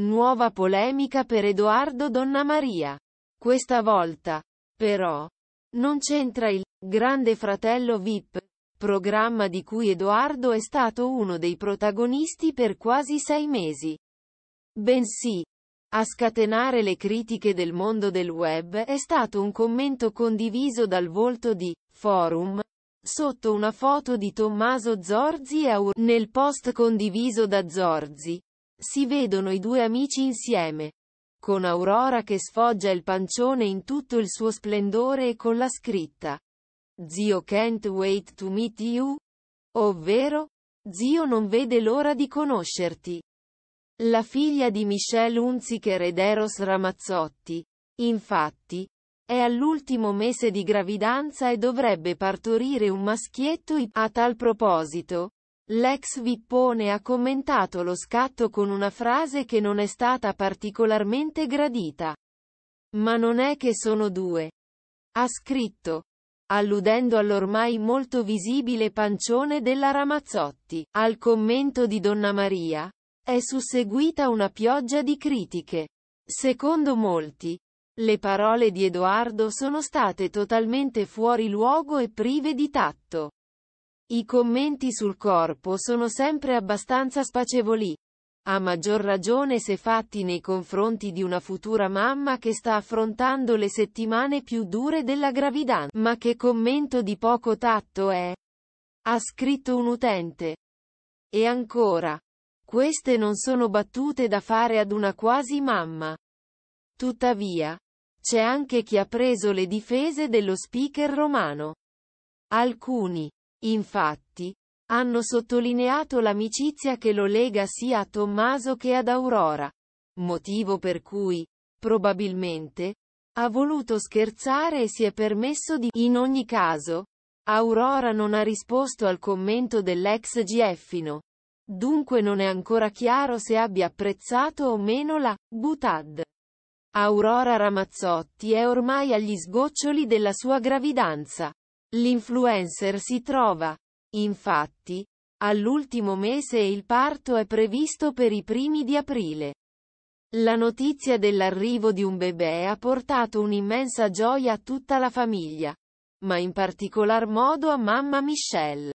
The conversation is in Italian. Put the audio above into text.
Nuova polemica per Edoardo Donna Maria. Questa volta, però, non c'entra il Grande Fratello VIP, programma di cui Edoardo è stato uno dei protagonisti per quasi sei mesi. Bensì, a scatenare le critiche del mondo del web è stato un commento condiviso dal volto di Forum, sotto una foto di Tommaso Zorzi e Aur. Nel post condiviso da Zorzi, si vedono i due amici insieme. Con Aurora che sfoggia il pancione in tutto il suo splendore e con la scritta Zio can't wait to meet you. Ovvero, Zio non vede l'ora di conoscerti. La figlia di Michelle Hunziker ed Eros Ramazzotti, infatti, è all'ultimo mese di gravidanza e dovrebbe partorire un maschietto. A tal proposito, L'ex Vippone ha commentato lo scatto con una frase che non è stata particolarmente gradita. Ma non è che sono due. Ha scritto, alludendo all'ormai molto visibile pancione della Ramazzotti. Al commento di Donna Maria, è susseguita una pioggia di critiche. Secondo molti, le parole di Edoardo sono state totalmente fuori luogo e prive di tatto. I commenti sul corpo sono sempre abbastanza spacevoli. A maggior ragione se fatti nei confronti di una futura mamma che sta affrontando le settimane più dure della gravidanza. Ma che commento di poco tatto è? Ha scritto un utente. E ancora. Queste non sono battute da fare ad una quasi mamma. Tuttavia. C'è anche chi ha preso le difese dello speaker romano. Alcuni Infatti, hanno sottolineato l'amicizia che lo lega sia a Tommaso che ad Aurora, motivo per cui, probabilmente, ha voluto scherzare e si è permesso di in ogni caso, Aurora non ha risposto al commento dell'ex Gieffino. Dunque non è ancora chiaro se abbia apprezzato o meno la Butad. Aurora Ramazzotti è ormai agli sgoccioli della sua gravidanza. L'influencer si trova, infatti, all'ultimo mese e il parto è previsto per i primi di aprile. La notizia dell'arrivo di un bebè ha portato un'immensa gioia a tutta la famiglia, ma in particolar modo a mamma Michelle.